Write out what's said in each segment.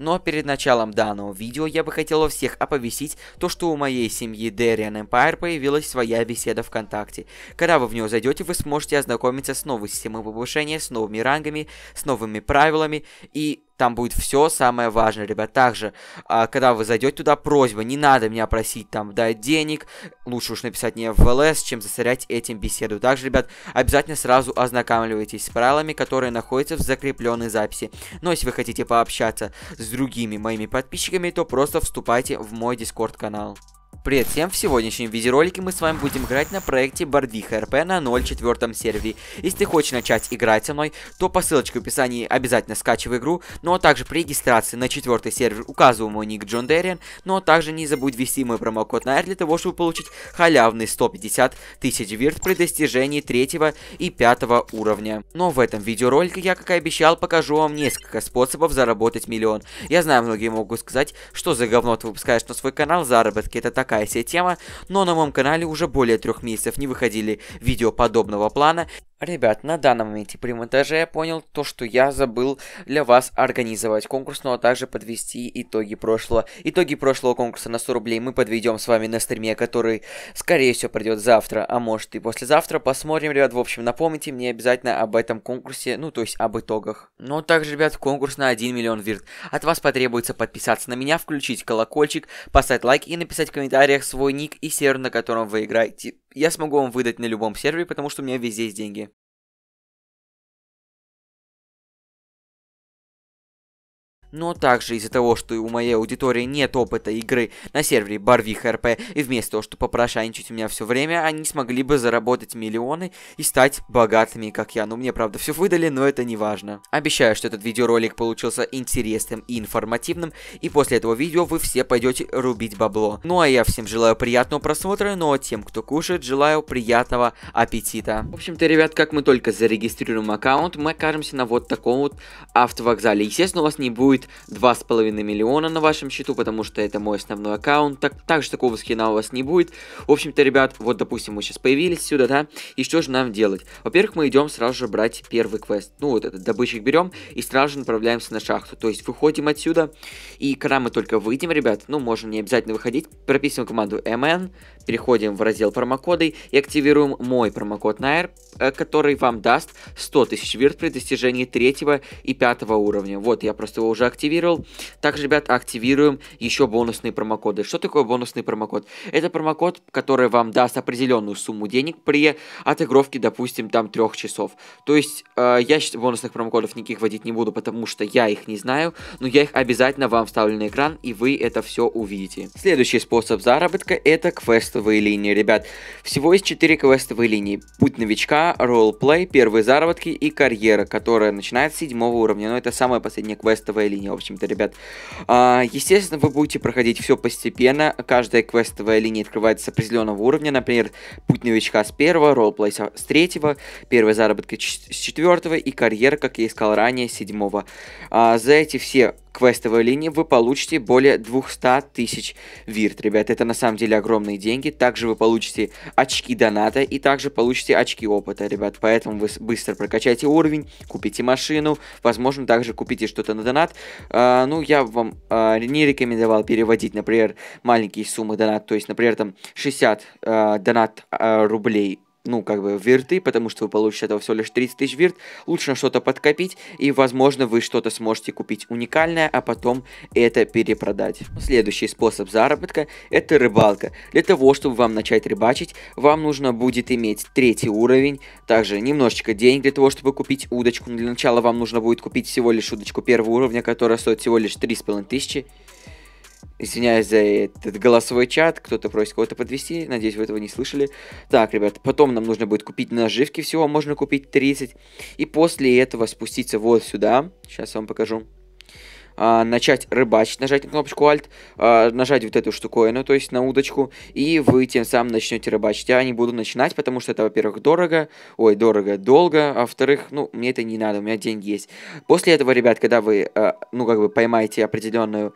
Но перед началом данного видео я бы хотела всех оповестить то, что у моей семьи Darian Empire появилась своя беседа ВКонтакте. Когда вы в нее зайдете, вы сможете ознакомиться с новой системой повышения, с новыми рангами, с новыми правилами и там будет все самое важное, ребят. Также, а, когда вы зайдете туда, просьба, не надо меня просить там дать денег. Лучше уж написать мне в ЛС, чем засорять этим беседу. Также, ребят, обязательно сразу ознакомливайтесь с правилами, которые находятся в закрепленной записи. Но ну, а если вы хотите пообщаться с другими моими подписчиками, то просто вступайте в мой дискорд канал. Привет всем, в сегодняшнем видеоролике мы с вами будем играть на проекте Барвиха РП на 0.4 сервере. Если ты хочешь начать играть со мной, то по ссылочке в описании обязательно скачивай игру, ну а также при регистрации на 4 сервер указываю мой ник Джон Дерриан, ну а также не забудь ввести мой промокод на R для того, чтобы получить халявный 150 тысяч вирт при достижении 3 и 5 уровня. Но в этом видеоролике я, как и обещал, покажу вам несколько способов заработать миллион. Я знаю, многие могут сказать, что за говно ты выпускаешь на свой канал заработки, это так такая себе тема, но на моем канале уже более трех месяцев не выходили видео подобного плана, Ребят, на данном моменте при монтаже я понял то, что я забыл для вас организовать конкурс, ну а также подвести итоги прошлого. Итоги прошлого конкурса на 100 рублей мы подведем с вами на стриме, который, скорее всего, придет завтра, а может и послезавтра. Посмотрим, ребят, в общем, напомните мне обязательно об этом конкурсе, ну то есть об итогах. Ну а также, ребят, конкурс на 1 миллион вирт. От вас потребуется подписаться на меня, включить колокольчик, поставить лайк и написать в комментариях свой ник и сервер, на котором вы играете я смогу вам выдать на любом сервере, потому что у меня везде есть деньги. но также из-за того, что у моей аудитории нет опыта игры на сервере Барвих РП, и вместо того, что попрошайничать у меня все время, они смогли бы заработать миллионы и стать богатыми, как я. Ну, мне, правда, все выдали, но это не важно. Обещаю, что этот видеоролик получился интересным и информативным, и после этого видео вы все пойдете рубить бабло. Ну, а я всем желаю приятного просмотра, но ну, а тем, кто кушает, желаю приятного аппетита. В общем-то, ребят, как мы только зарегистрируем аккаунт, мы окажемся на вот таком вот автовокзале. Естественно, у вас не будет будет 2,5 миллиона на вашем счету, потому что это мой основной аккаунт. Так, также такого скина у вас не будет. В общем-то, ребят, вот, допустим, мы сейчас появились сюда, да? И что же нам делать? Во-первых, мы идем сразу же брать первый квест. Ну, вот этот добычек берем и сразу же направляемся на шахту. То есть выходим отсюда, и когда мы только выйдем, ребят, ну, можно не обязательно выходить, прописываем команду MN, переходим в раздел промокоды и активируем мой промокод на R, э, который вам даст 100 тысяч вирт при достижении третьего и пятого уровня. Вот, я просто его уже активировал. Также, ребят, активируем еще бонусные промокоды. Что такое бонусный промокод? Это промокод, который вам даст определенную сумму денег при отыгровке, допустим, там трех часов. То есть э, я бонусных промокодов никаких вводить не буду, потому что я их не знаю, но я их обязательно вам вставлю на экран, и вы это все увидите. Следующий способ заработка это квестовые линии, ребят. Всего есть 4 квестовые линии. Путь новичка, ролл-плей, первые заработки и карьера, которая начинается с 7 уровня, но это самая последняя квестовая линия линия, в общем-то, ребят. А, естественно, вы будете проходить все постепенно. Каждая квестовая линия открывается с определенного уровня. Например, путь новичка с первого, ролплей с третьего, первые заработки с четвертого и карьера, как я и сказал ранее, седьмого. А, за эти все квестовой линии вы получите более 200 тысяч вирт, ребят. Это на самом деле огромные деньги. Также вы получите очки доната и также получите очки опыта, ребят. Поэтому вы быстро прокачайте уровень, купите машину, возможно, также купите что-то на донат. А, ну, я вам а, не рекомендовал переводить, например, маленькие суммы донат, то есть, например, там 60 а, донат а, рублей ну, как бы, вирты, потому что вы получите этого всего лишь 30 тысяч вирт, лучше на что-то подкопить, и, возможно, вы что-то сможете купить уникальное, а потом это перепродать. Следующий способ заработка – это рыбалка. Для того, чтобы вам начать рыбачить, вам нужно будет иметь третий уровень, также немножечко денег для того, чтобы купить удочку. Для начала вам нужно будет купить всего лишь удочку первого уровня, которая стоит всего лишь 3,5 тысячи. Извиняюсь за этот голосовой чат, кто-то просит кого-то подвести, надеюсь, вы этого не слышали. Так, ребят, потом нам нужно будет купить наживки, всего можно купить 30. И после этого спуститься вот сюда, сейчас я вам покажу. А, начать рыбачить, нажать на кнопочку Alt, а, нажать вот эту штуковину, то есть на удочку, и вы тем самым начнете рыбачить. Я не буду начинать, потому что это, во-первых, дорого, ой, дорого, долго, а во-вторых, ну, мне это не надо, у меня деньги есть. После этого, ребят, когда вы, а, ну, как бы поймаете определенную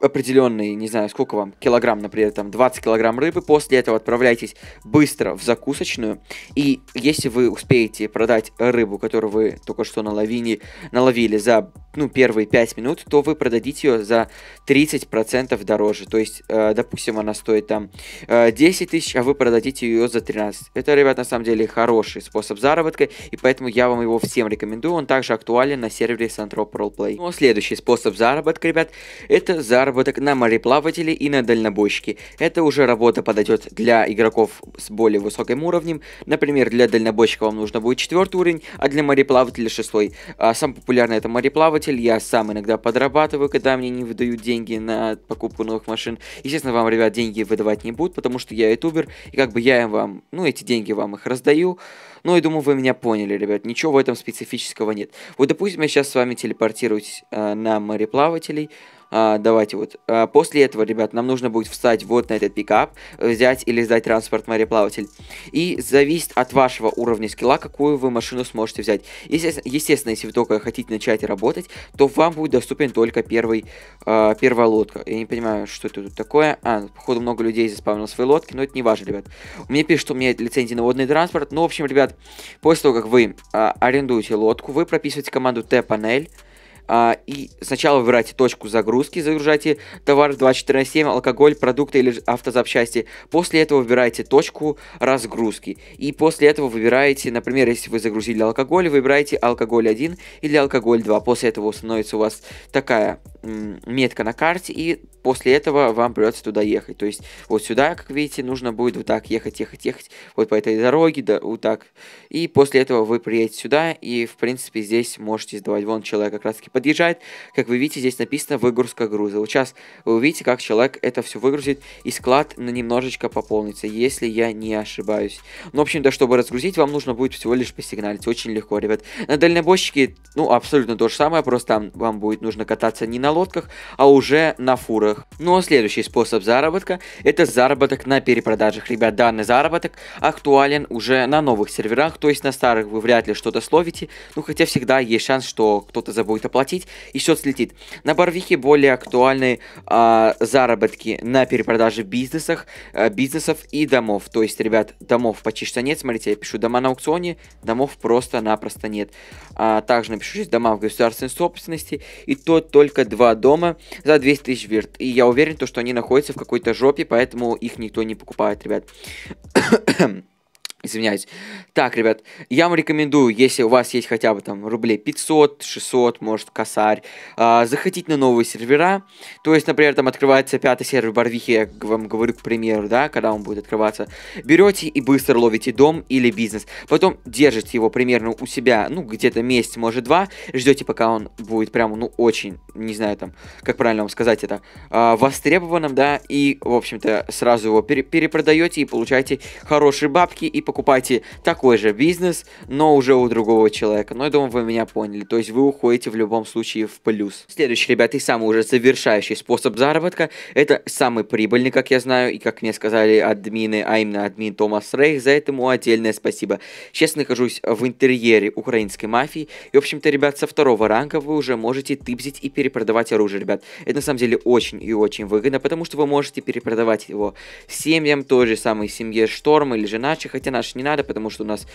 определенный, не знаю, сколько вам, килограмм, например, там 20 килограмм рыбы, после этого отправляйтесь быстро в закусочную, и если вы успеете продать рыбу, которую вы только что на лавине наловили за ну, первые 5 минут, то вы продадите ее за 30% дороже. То есть, э, допустим, она стоит там э, 10 тысяч, а вы продадите ее за 13. Это, ребят, на самом деле хороший способ заработка, и поэтому я вам его всем рекомендую. Он также актуален на сервере Santrop Roleplay. Ну а следующий способ заработка, ребят, это заработок на мореплавателе и на дальнобойщике. Это уже работа подойдет для игроков с более высоким уровнем. Например, для дальнобойщика вам нужно будет четвертый уровень, а для мореплавателя шестой. А сам популярный это мореплаватель работодатель, я сам иногда подрабатываю, когда мне не выдают деньги на покупку новых машин. Естественно, вам, ребят, деньги выдавать не будут, потому что я ютубер, и как бы я вам, ну, эти деньги вам их раздаю. Ну, и думаю, вы меня поняли, ребят, ничего в этом специфического нет. Вот, допустим, я сейчас с вами телепортируюсь э, на мореплавателей, а, давайте вот. А, после этого, ребят, нам нужно будет встать вот на этот пикап, взять или сдать транспорт мореплаватель. И зависит от вашего уровня скилла, какую вы машину сможете взять. Естественно, если вы только хотите начать работать, то вам будет доступен только первый, а, первая лодка. Я не понимаю, что это тут такое. А, ну, походу много людей заспавнило свои лодки, но это не важно, ребят. У меня пишут, что у меня лицензия на водный транспорт. Ну, в общем, ребят, после того, как вы а, арендуете лодку, вы прописываете команду T-панель а, и сначала выбирайте точку загрузки, загружайте товар 247, алкоголь, продукты или автозапчасти. После этого выбирайте точку разгрузки. И после этого выбираете, например, если вы загрузили алкоголь, выбираете алкоголь 1 или алкоголь 2. После этого становится у вас такая метка на карте, и после этого вам придется туда ехать. То есть вот сюда, как видите, нужно будет вот так ехать, ехать, ехать, вот по этой дороге, да, вот так. И после этого вы приедете сюда, и в принципе здесь можете сдавать. Вон человек как раз таки подъезжает. Как вы видите, здесь написано выгрузка груза. Вот сейчас вы увидите, как человек это все выгрузит, и склад немножечко пополнится, если я не ошибаюсь. Ну, в общем-то, чтобы разгрузить, вам нужно будет всего лишь посигналить. Очень легко, ребят. На дальнобойщике, ну, абсолютно то же самое, просто вам будет нужно кататься не на лодках, а уже на фурах. Ну а следующий способ заработка – это заработок на перепродажах. Ребят, данный заработок актуален уже на новых серверах, то есть на старых вы вряд ли что-то словите, ну хотя всегда есть шанс, что кто-то забудет оплатить и счет слетит. На Барвихе более актуальны э, заработки на перепродаже бизнесах, э, бизнесов и домов. То есть, ребят, домов почти что нет. Смотрите, я пишу дома на аукционе, домов просто-напросто нет. А, также напишу здесь дома в государственной собственности и то только 2 два дома за 200 тысяч вирт. И я уверен, то, что они находятся в какой-то жопе, поэтому их никто не покупает, ребят. Извиняюсь. Так, ребят, я вам рекомендую, если у вас есть хотя бы там рублей 500, 600, может, косарь, э, заходить на новые сервера. То есть, например, там открывается пятый сервер Барвихи, я вам говорю, к примеру, да, когда он будет открываться. Берете и быстро ловите дом или бизнес. Потом держите его примерно у себя, ну, где-то месяц, может, два. Ждете, пока он будет прямо, ну, очень, не знаю, там, как правильно вам сказать это, э, востребованным, да, и, в общем-то, сразу его пере перепродаете и получаете хорошие бабки и покупаете такой же бизнес, но уже у другого человека. Но я думаю, вы меня поняли. То есть вы уходите в любом случае в плюс. Следующий, ребята, и самый уже завершающий способ заработка. Это самый прибыльный, как я знаю, и как мне сказали админы, а именно админ Томас Рейх. За этому отдельное спасибо. Сейчас нахожусь в интерьере украинской мафии. И, в общем-то, ребят, со второго ранга вы уже можете тыбзить и перепродавать оружие, ребят. Это на самом деле очень и очень выгодно, потому что вы можете перепродавать его семьям, той же самой семье Шторм или же иначе, хотя наш не надо, потому что у нас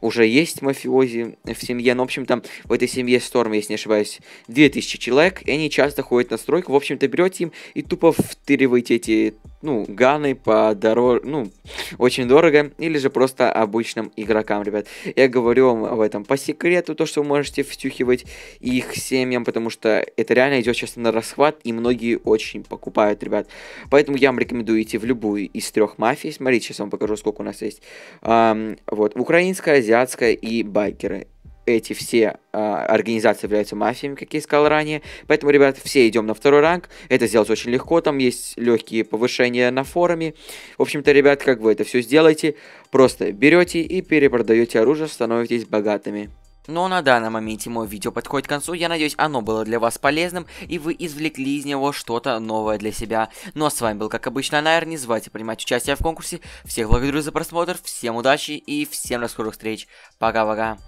уже есть мафиози в семье. Ну, в общем, там в этой семье Storm, если не ошибаюсь, 2000 человек, и они часто ходят на стройку. В общем-то, берете им и тупо втыриваете эти ну, ганы по дороже, ну, очень дорого, или же просто обычным игрокам, ребят. Я говорю вам об этом по секрету, то, что вы можете втюхивать их семьям, потому что это реально идет сейчас на расхват, и многие очень покупают, ребят. Поэтому я вам рекомендую идти в любую из трех мафий. Смотрите, сейчас вам покажу, сколько у нас есть. Эм, вот, украинская, азиатская и байкеры эти все э, организации являются мафиями, как я сказал ранее. Поэтому, ребят, все идем на второй ранг. Это сделать очень легко, там есть легкие повышения на форуме. В общем-то, ребят, как вы это все сделаете, просто берете и перепродаете оружие, становитесь богатыми. Но ну, а на данном моменте мое видео подходит к концу, я надеюсь оно было для вас полезным и вы извлекли из него что-то новое для себя. Ну а с вами был как обычно Найр, не забывайте принимать участие в конкурсе, всех благодарю за просмотр, всем удачи и всем до скорых встреч, пока-пока.